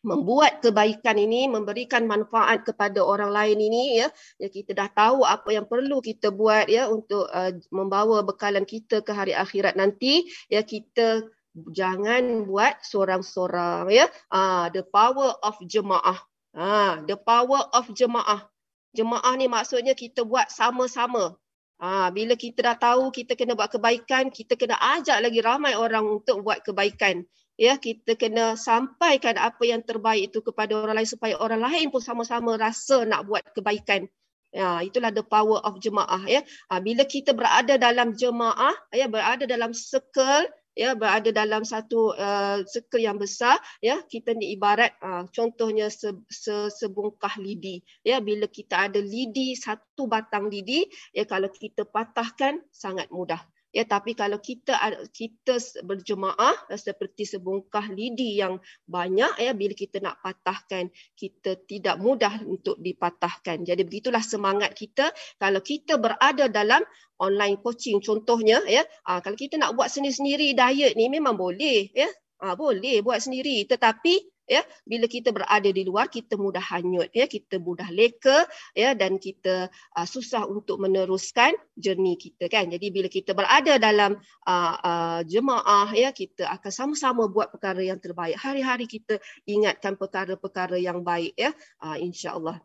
membuat kebaikan ini memberikan manfaat kepada orang lain ini ya ya kita dah tahu apa yang perlu kita buat ya untuk uh, membawa bekalan kita ke hari akhirat nanti ya kita jangan buat seorang-seorang ya uh, the power of jemaah ah uh, the power of jemaah jemaah ni maksudnya kita buat sama-sama Ah, ha, bila kita dah tahu kita kena buat kebaikan, kita kena ajak lagi ramai orang untuk buat kebaikan ya kita kena sampaikan apa yang terbaik itu kepada orang lain supaya orang lain pun sama-sama rasa nak buat kebaikan ya itulah the power of jemaah ya ha, bila kita berada dalam jemaah ya berada dalam circle ya berada dalam satu uh, circle yang besar ya kita ni ibarat uh, contohnya se, se, sebungkah lidi ya bila kita ada lidi satu batang lidi ya kalau kita patahkan sangat mudah ya tapi kalau kita kita berjemaah eh, seperti sebongkah lidi yang banyak ya bila kita nak patahkan kita tidak mudah untuk dipatahkan jadi begitulah semangat kita kalau kita berada dalam online coaching contohnya ya ah, kalau kita nak buat sendiri-sendiri diet ni memang boleh ya ah, boleh buat sendiri tetapi ya bila kita berada di luar kita mudah hanyut ya kita mudah leka ya dan kita uh, susah untuk meneruskan jernih kita kan jadi bila kita berada dalam uh, uh, jemaah ya kita akan sama-sama buat perkara yang terbaik hari-hari kita ingatkan perkara-perkara yang baik ya uh, insyaallah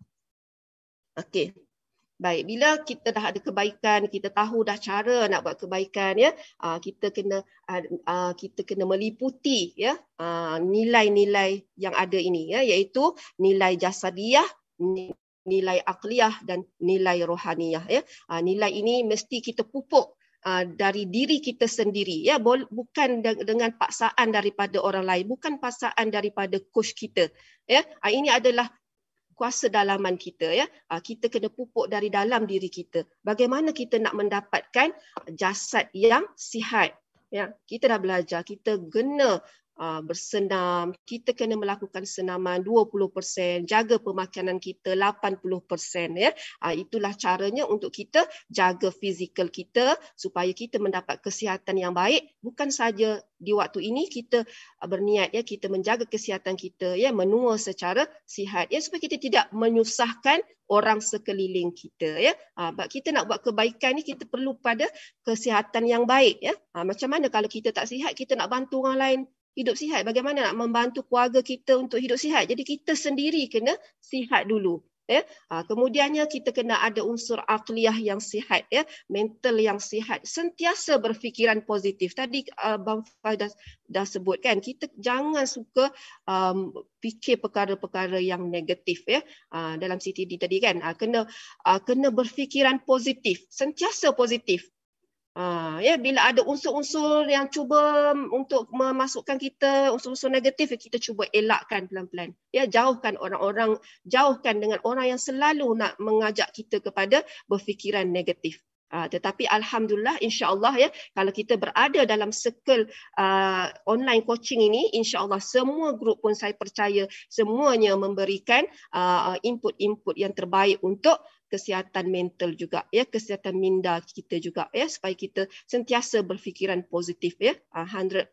okey Baik, bila kita dah ada kebaikan, kita tahu dah cara nak buat kebaikan ya, ah, kita kena ah, ah, kita kena meliputi ya nilai-nilai yang ada ini ya, iaitu nilai jasadiah, nilai akliyah dan nilai rohaniah ya. Nilai ini mesti kita pupuk dari diri kita sendiri ya bukan dengan paksaan daripada orang lain bukan paksaan daripada coach kita ya ini adalah kuasa dalaman kita ya ah, kita kena pupuk dari dalam diri kita bagaimana kita nak mendapatkan jasad yang sihat ya kita dah belajar kita guna Uh, bersenam, kita kena melakukan senaman 20%, jaga pemakanan kita 80% ya. Ah, itulah caranya untuk kita jaga fizikal kita supaya kita mendapat kesihatan yang baik, bukan saja di waktu ini kita uh, berniat ya kita menjaga kesihatan kita ya menua secara sihat ya supaya kita tidak menyusahkan orang sekeliling kita ya ha, kita nak buat kebaikan ni kita perlu pada kesihatan yang baik ya ha, macam mana kalau kita tak sihat kita nak bantu orang lain hidup sihat bagaimana nak membantu keluarga kita untuk hidup sihat jadi kita sendiri kena sihat dulu ya ha, kemudiannya kita kena ada unsur akliah yang sihat ya mental yang sihat sentiasa berfikiran positif tadi uh, bang Fah dah, dah sebut kan kita jangan suka um, fikir perkara-perkara yang negatif ya uh, dalam CTD tadi kan uh, kena uh, kena berfikiran positif sentiasa positif Uh, ya yeah, bila ada unsur-unsur yang cuba untuk memasukkan kita unsur-unsur negatif ya, kita cuba elakkan pelan-pelan ya yeah, jauhkan orang-orang jauhkan dengan orang yang selalu nak mengajak kita kepada berfikiran negatif uh, tetapi alhamdulillah insya Allah ya yeah, kalau kita berada dalam circle uh, online coaching ini insya Allah semua grup pun saya percaya semuanya memberikan uh, input-input yang terbaik untuk kesihatan mental juga ya kesihatan minda kita juga ya supaya kita sentiasa berfikiran positif ya 100%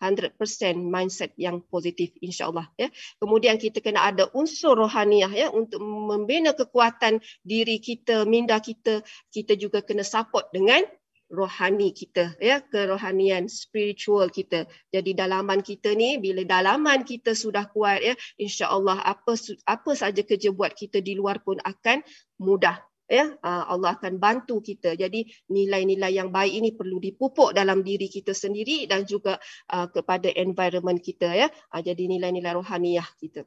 ah, 100% mindset yang positif insyaallah ya kemudian kita kena ada unsur rohaniah ya untuk membina kekuatan diri kita minda kita kita juga kena support dengan rohani kita ya kerohanian spiritual kita jadi dalaman kita ni bila dalaman kita sudah kuat ya insyaallah apa apa saja kerja buat kita di luar pun akan mudah ya ah, Allah akan bantu kita jadi nilai-nilai yang baik ini perlu dipupuk dalam diri kita sendiri dan juga ah, kepada environment kita ya ah, jadi nilai-nilai rohaniah kita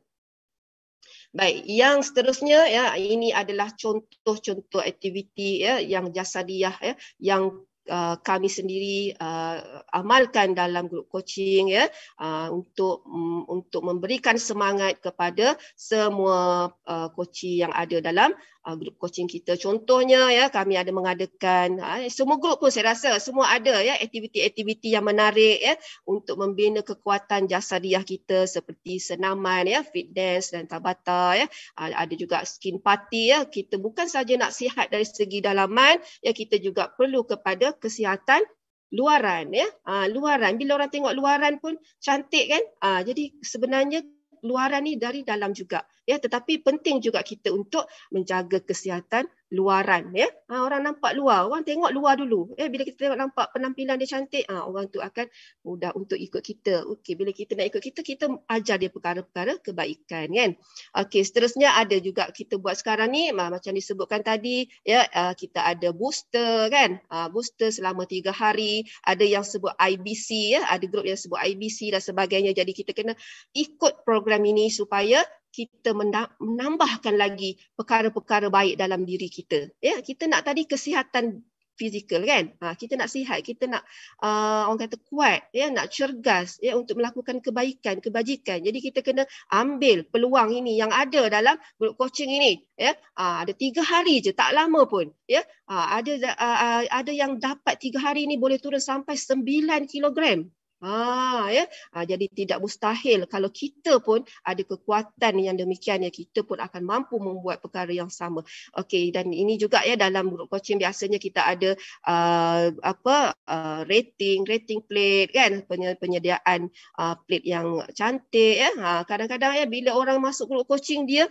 Baik, yang seterusnya ya ini adalah contoh-contoh aktiviti ya yang jasadiah ya yang Uh, kami sendiri uh, amalkan dalam grup coaching ya uh, untuk um, untuk memberikan semangat kepada semua uh, coach yang ada dalam uh, grup coaching kita. Contohnya ya kami ada mengadakan uh, semua grup pun saya rasa semua ada ya aktiviti-aktiviti yang menarik ya untuk membina kekuatan jasadiah kita seperti senaman ya fit dance dan tabata ya. Uh, ada juga skin party ya. Kita bukan saja nak sihat dari segi dalaman ya kita juga perlu kepada kesihatan luaran ya. Uh, luaran bila orang tengok luaran pun cantik kan? Uh, jadi sebenarnya luaran ni dari dalam juga ya tetapi penting juga kita untuk menjaga kesihatan luaran ya ha, orang nampak luar orang tengok luar dulu ya bila kita tengok nampak penampilan dia cantik ha, orang tu akan mudah untuk ikut kita okey bila kita nak ikut kita kita ajar dia perkara-perkara kebaikan kan okey seterusnya ada juga kita buat sekarang ni macam disebutkan tadi ya eh, kita ada booster kan ha, booster selama tiga hari ada yang sebut IBC ya ada grup yang sebut IBC dan sebagainya jadi kita kena ikut program ini supaya kita menambahkan lagi perkara-perkara baik dalam diri kita. Ya, kita nak tadi kesihatan fizikal kan? Ha, kita nak sihat, kita nak uh, orang kata kuat, ya, nak cergas ya untuk melakukan kebaikan, kebajikan. Jadi kita kena ambil peluang ini yang ada dalam grup coaching ini. Ya, ha, ada tiga hari je, tak lama pun. Ya, ha, ada uh, uh ada yang dapat tiga hari ini boleh turun sampai sembilan kilogram. Ha, ya. Ha, jadi tidak mustahil kalau kita pun ada kekuatan yang demikian ya kita pun akan mampu membuat perkara yang sama. Okey dan ini juga ya dalam group coaching biasanya kita ada uh, apa uh, rating rating plate kan penyediaan uh, plate yang cantik ya. kadang-kadang ya bila orang masuk group coaching dia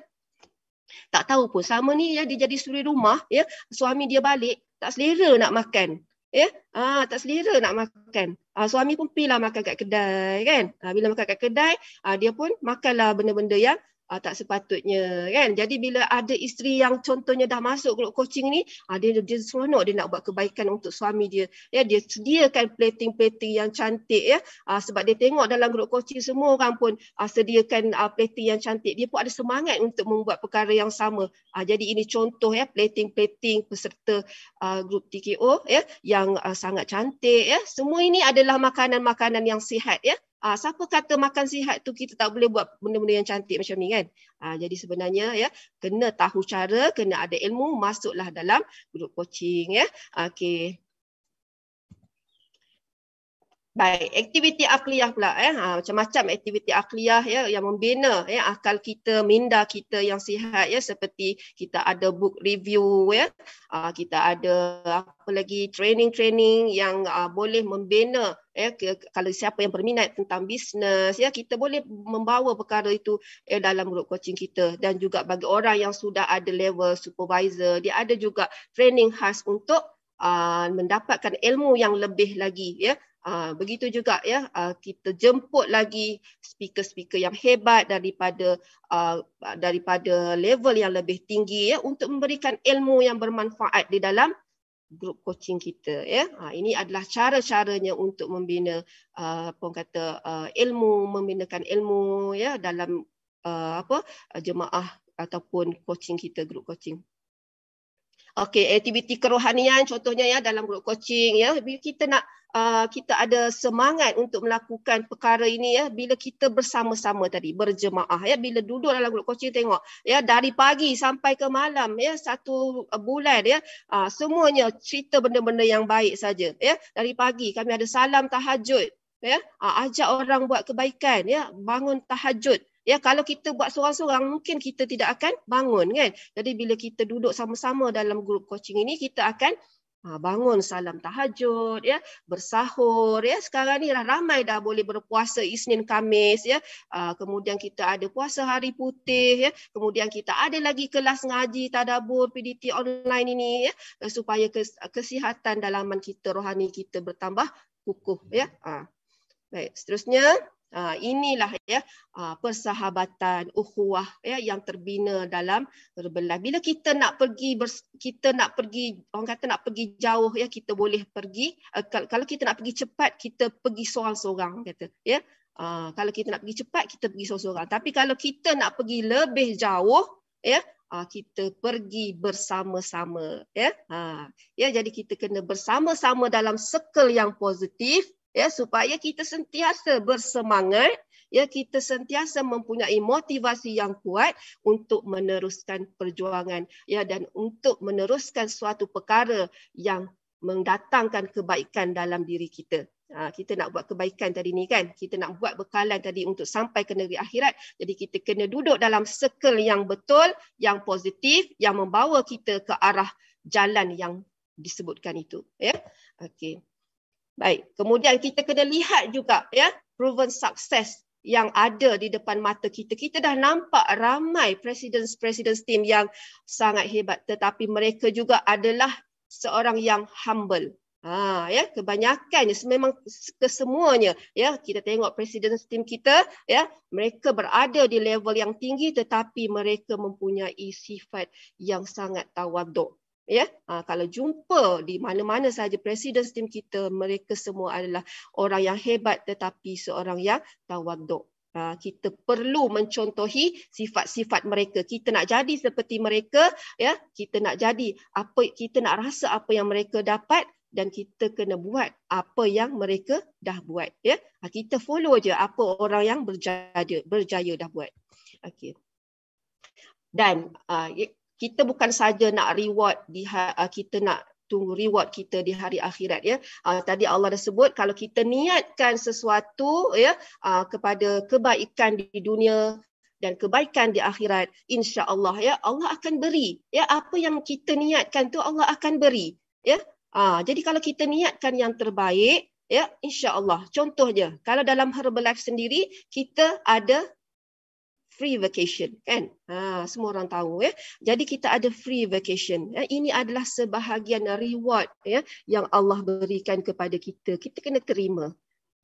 tak tahu pun sama ni ya dia jadi suri rumah ya suami dia balik tak selera nak makan Ya, ah tak selera nak makan. Ah suami pun pilah makan kat kedai kan? Ah bila makan kat kedai, ah dia pun makanlah benda-benda yang uh, tak sepatutnya kan jadi bila ada isteri yang contohnya dah masuk grup coaching ni uh, dia dia seronok dia nak buat kebaikan untuk suami dia ya dia sediakan plating-plating yang cantik ya uh, sebab dia tengok dalam grup coaching semua orang pun uh, sediakan uh, plating yang cantik dia pun ada semangat untuk membuat perkara yang sama uh, jadi ini contoh ya plating-plating peserta uh, grup TKO ya yang uh, sangat cantik ya semua ini adalah makanan-makanan yang sihat ya Ah, siapa kata makan sihat tu kita tak boleh buat benda-benda yang cantik macam ni kan? Ah, jadi sebenarnya ya, kena tahu cara, kena ada ilmu, masuklah dalam grup coaching ya. Okey. Baik, aktiviti akliah pula eh. Ha, macam-macam aktiviti akliah ya yang membina ya akal kita, minda kita yang sihat ya seperti kita ada book review ya. Ha, kita ada apa lagi training-training yang ha, boleh membina ya ke, kalau siapa yang berminat tentang bisnes ya kita boleh membawa perkara itu ya, dalam group coaching kita dan juga bagi orang yang sudah ada level supervisor dia ada juga training khas untuk Uh, mendapatkan ilmu yang lebih lagi ya Ah, begitu juga ya uh, kita jemput lagi speaker-speaker yang hebat daripada uh, daripada level yang lebih tinggi ya untuk memberikan ilmu yang bermanfaat di dalam grup coaching kita ya. Ha, ini adalah cara-caranya untuk membina apa uh, kata uh, ilmu, membinakan ilmu ya dalam uh, apa jemaah ataupun coaching kita grup coaching. Okey, aktiviti kerohanian contohnya ya dalam grup coaching ya. Bila kita nak uh, kita ada semangat untuk melakukan perkara ini ya bila kita bersama-sama tadi berjemaah ya bila duduk dalam grup coaching tengok ya dari pagi sampai ke malam ya satu uh, bulan ya uh, semuanya cerita benda-benda yang baik saja ya dari pagi kami ada salam tahajud ya uh, ajak orang buat kebaikan ya bangun tahajud Ya, kalau kita buat seorang-seorang mungkin kita tidak akan bangun kan. Jadi bila kita duduk sama-sama dalam grup coaching ini kita akan ah, bangun salam tahajud ya bersahur ya sekarang ni lah ramai dah boleh berpuasa Isnin Khamis ya ah, kemudian kita ada puasa hari putih ya kemudian kita ada lagi kelas ngaji tadabbur PDT online ini ya eh, supaya kesihatan dalaman kita rohani kita bertambah kukuh ya ah, baik seterusnya Ah, inilah ya ah, persahabatan ukhuwah ya yang terbina dalam terbelah bila kita nak pergi kita nak pergi orang kata nak pergi jauh ya kita boleh pergi eh, kalau kita nak pergi cepat kita pergi seorang-seorang kata ya ah, kalau kita nak pergi cepat kita pergi seorang-seorang tapi kalau kita nak pergi lebih jauh ya kita pergi bersama-sama ya ya jadi kita kena bersama-sama dalam circle yang positif ya supaya kita sentiasa bersemangat ya kita sentiasa mempunyai motivasi yang kuat untuk meneruskan perjuangan ya dan untuk meneruskan suatu perkara yang mendatangkan kebaikan dalam diri kita Ha, kita nak buat kebaikan tadi ni kan kita nak buat bekalan tadi untuk sampai ke negeri akhirat jadi kita kena duduk dalam circle yang betul yang positif yang membawa kita ke arah jalan yang disebutkan itu ya okay. Baik, kemudian kita kena lihat juga ya proven success yang ada di depan mata kita. Kita dah nampak ramai presidents-presidents team yang sangat hebat tetapi mereka juga adalah seorang yang humble. Ha, ya kebanyakan ni, memang kesemuanya ya kita tengok presidents team kita ya mereka berada di level yang tinggi tetapi mereka mempunyai sifat yang sangat tawaduk ya ha, kalau jumpa di mana-mana saja presiden tim kita mereka semua adalah orang yang hebat tetapi seorang yang tawaduk ha, kita perlu mencontohi sifat-sifat mereka kita nak jadi seperti mereka ya kita nak jadi apa kita nak rasa apa yang mereka dapat dan kita kena buat apa yang mereka dah buat ya ha, kita follow aja apa orang yang berjaya berjaya dah buat okey dan uh, kita bukan saja nak reward di ha, ah, kita nak tunggu reward kita di hari akhirat ya. Uh, tadi Allah dah sebut kalau kita niatkan sesuatu ya uh, kepada kebaikan di dunia dan kebaikan di akhirat insya-Allah ya Allah akan beri. Ya apa yang kita niatkan tu Allah akan beri ya. Uh, jadi kalau kita niatkan yang terbaik ya insya-Allah. Contohnya kalau dalam Herbalife sendiri kita ada free vacation kan ha semua orang tahu ya jadi kita ada free vacation ya ini adalah sebahagian reward ya yang Allah berikan kepada kita kita kena terima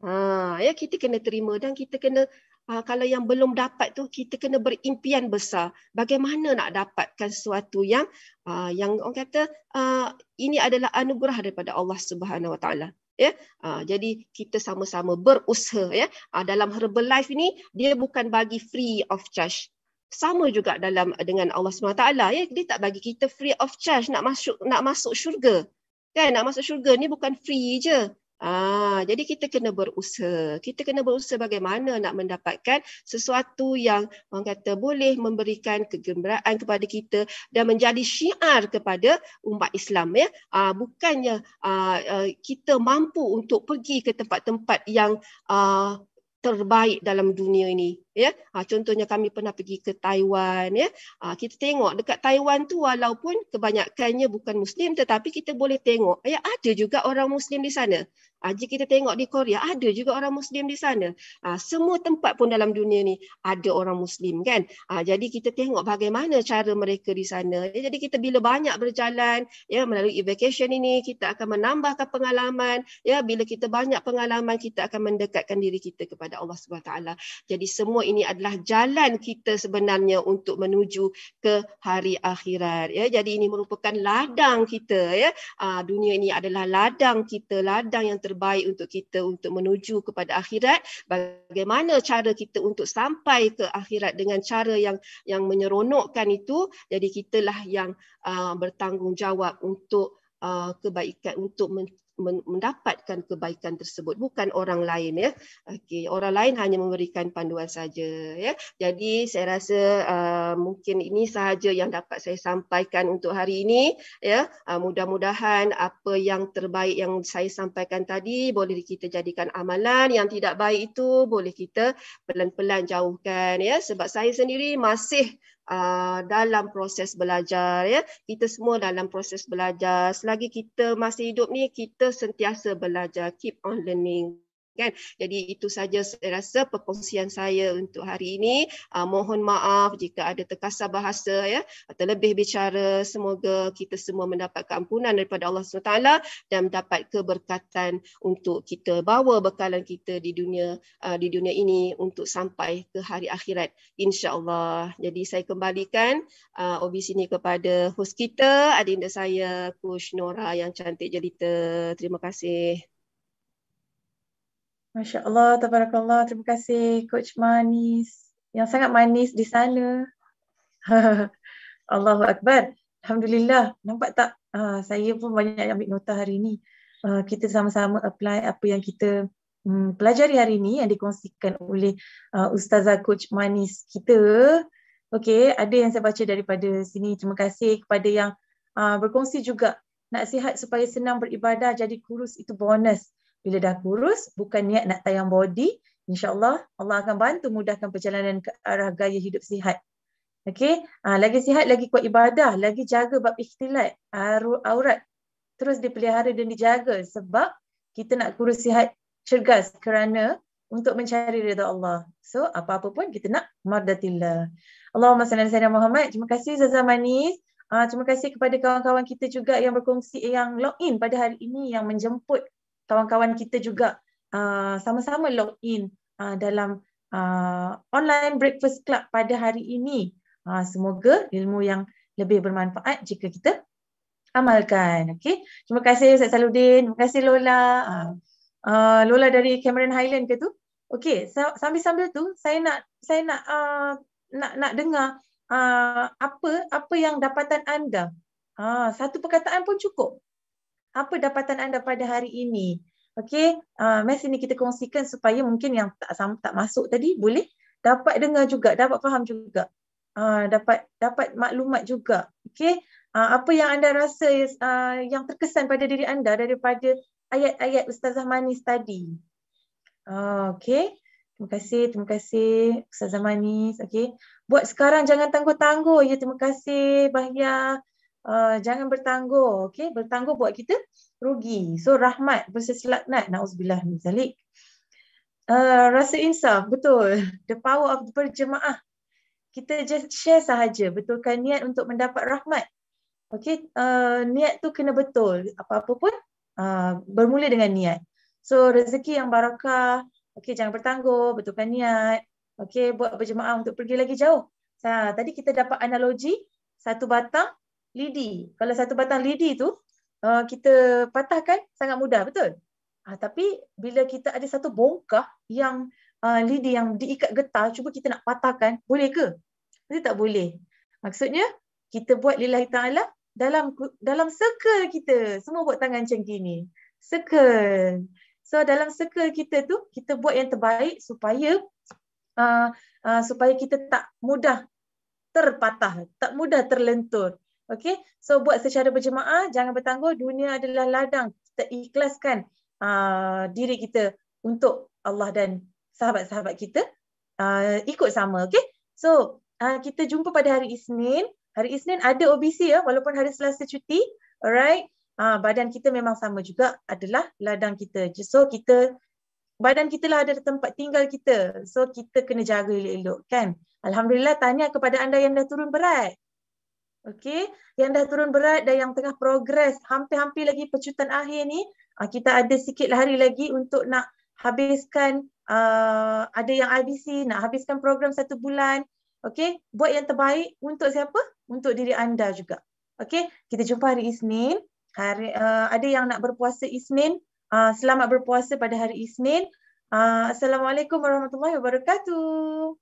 ha ya kita kena terima dan kita kena ha, kalau yang belum dapat tu kita kena berimpian besar bagaimana nak dapatkan sesuatu yang ha, yang orang kata ha, ini adalah anugerah daripada Allah Subhanahu Wa Taala ya ha, jadi kita sama-sama berusaha ya ha, dalam herbal life ini dia bukan bagi free of charge sama juga dalam ah, dengan Allah SWT ya dia tak bagi kita free of charge nak masuk nak masuk syurga kan nak masuk syurga ni bukan free je Ah, jadi kita kena berusaha. Kita kena berusaha bagaimana nak mendapatkan sesuatu yang orang kata boleh memberikan kegembiraan kepada kita dan menjadi syiar kepada umat Islam ya. Ah, bukannya ah, eh, kita mampu untuk pergi ke tempat-tempat yang ah, terbaik dalam dunia ini ya. Ha, contohnya kami pernah pergi ke Taiwan ya. Ha, kita tengok dekat Taiwan tu walaupun kebanyakannya bukan muslim tetapi kita boleh tengok ya ada juga orang muslim di sana. Jika kita tengok di Korea, ada juga orang Muslim di sana. Ah, semua tempat pun dalam dunia ni ada orang Muslim kan. Ah, jadi kita tengok bagaimana cara mereka di sana. Ya, jadi kita bila banyak berjalan ya melalui vacation ini, kita akan menambahkan pengalaman. Ya Bila kita banyak pengalaman, kita akan mendekatkan diri kita kepada Allah SWT. Jadi semua ini adalah jalan kita sebenarnya untuk menuju ke hari akhirat. Ya, jadi ini merupakan ladang kita. Ya. Ah, dunia ini adalah ladang kita, ladang yang ter terbaik untuk kita untuk menuju kepada akhirat bagaimana cara kita untuk sampai ke akhirat dengan cara yang yang menyeronokkan itu jadi kitalah yang uh, bertanggungjawab untuk uh, kebaikan untuk mendapatkan kebaikan tersebut bukan orang lain ya. Okey, orang lain hanya memberikan panduan saja ya. Jadi saya rasa uh, mungkin ini sahaja yang dapat saya sampaikan untuk hari ini ya. Uh, mudah-mudahan apa yang terbaik yang saya sampaikan tadi boleh kita jadikan amalan. Yang tidak baik itu boleh kita pelan-pelan jauhkan ya sebab saya sendiri masih Ah, dalam proses belajar ya kita semua dalam proses belajar selagi kita masih hidup ni kita sentiasa belajar keep on learning kan jadi itu saja saya rasa perkongsian saya untuk hari ini uh, mohon maaf jika ada terkasar bahasa ya atau lebih bicara semoga kita semua mendapat keampunan daripada Allah SWT dan dapat keberkatan untuk kita bawa bekalan kita di dunia uh, di dunia ini untuk sampai ke hari akhirat insyaallah jadi saya kembalikan uh, ah, OB sini kepada host kita adinda saya Kush Nora yang cantik jelita terima kasih Masya Allah, Tabarakallah. Terima kasih Coach Manis. Yang sangat manis di sana. Allahu Akbar. Alhamdulillah. Nampak tak? Uh, saya pun banyak ambil nota hari ini. Uh, ah, kita sama-sama apply apa yang kita um, pelajari hari ini yang dikongsikan oleh uh, Ustazah Coach Manis kita. Okey, ada yang saya baca daripada sini. Terima kasih kepada yang uh, berkongsi juga. Nak sihat supaya senang beribadah jadi kurus itu bonus bila dah kurus bukan niat nak tayang body insyaallah Allah akan bantu mudahkan perjalanan ke arah gaya hidup sihat Okay, uh, ah, lagi sihat lagi kuat ibadah lagi jaga bab ikhtilat uh, aurat terus dipelihara dan dijaga sebab kita nak kurus sihat cergas kerana untuk mencari redha Allah. So apa-apa pun kita nak mardatillah. Allahumma salli ala Muhammad. Terima kasih Zaza Manis. Uh, ah, terima kasih kepada kawan-kawan kita juga yang berkongsi yang login pada hari ini yang menjemput kawan-kawan kita juga uh, sama-sama log in uh, dalam uh, online breakfast club pada hari ini. Uh, semoga ilmu yang lebih bermanfaat jika kita amalkan. Okay. Terima kasih Ustaz Saludin. Terima kasih Lola. Uh, uh, Lola dari Cameron Highland ke tu? Okey, sambil-sambil tu saya nak saya nak uh, nak nak dengar uh, apa apa yang dapatan anda. Uh, satu perkataan pun cukup apa dapatan anda pada hari ini. Okey, uh, mes ini kita kongsikan supaya mungkin yang tak tak masuk tadi boleh dapat dengar juga, dapat faham juga. Uh, dapat dapat maklumat juga. Okey, uh, apa yang anda rasa uh, yang terkesan pada diri anda daripada ayat-ayat Ustazah Manis tadi. Uh, Okey, terima kasih, terima kasih Ustazah Manis. Okey, buat sekarang jangan tangguh-tangguh. Ya, terima kasih Bahya uh, jangan bertangguh okay? bertangguh buat kita rugi so rahmat versus laknat naudzubillah min zalik uh, rasa insaf betul the power of berjemaah kita just share sahaja betulkan niat untuk mendapat rahmat Okay, uh, eh, niat tu kena betul apa-apa pun uh, bermula dengan niat so rezeki yang barakah Okay, jangan bertangguh betulkan niat Okay, buat berjemaah untuk pergi lagi jauh Ha, tadi kita dapat analogi satu batang lidi. Kalau satu batang lidi tu uh, kita patahkan sangat mudah betul. Uh, tapi bila kita ada satu bongkah yang uh, lidi yang diikat getah, cuba kita nak patahkan, boleh ke? Mesti tak boleh. Maksudnya kita buat lillahi taala dalam dalam circle kita. Semua buat tangan macam gini. Circle. So dalam circle kita tu kita buat yang terbaik supaya uh, uh, supaya kita tak mudah terpatah, tak mudah terlentur. Okay, so buat secara berjemaah, jangan bertangguh. Dunia adalah ladang. Kita ikhlaskan uh, diri kita untuk Allah dan sahabat-sahabat kita uh, ikut sama. Okay, so uh, kita jumpa pada hari Isnin. Hari Isnin ada OBC ya, walaupun hari Selasa cuti. Alright, uh, badan kita memang sama juga adalah ladang kita. So kita badan kita lah ada tempat tinggal kita. So kita kena jaga elok-elok kan. Alhamdulillah tanya kepada anda yang dah turun berat. Okey, yang dah turun berat dan yang tengah progres hampir-hampir lagi pecutan akhir ni, ah, kita ada sikit hari lagi untuk nak habiskan uh, ada yang IBC nak habiskan program satu bulan. Okey, buat yang terbaik untuk siapa? Untuk diri anda juga. Okey, kita jumpa hari Isnin. Hari uh, ada yang nak berpuasa Isnin, uh, selamat berpuasa pada hari Isnin. Uh, Assalamualaikum warahmatullahi wabarakatuh.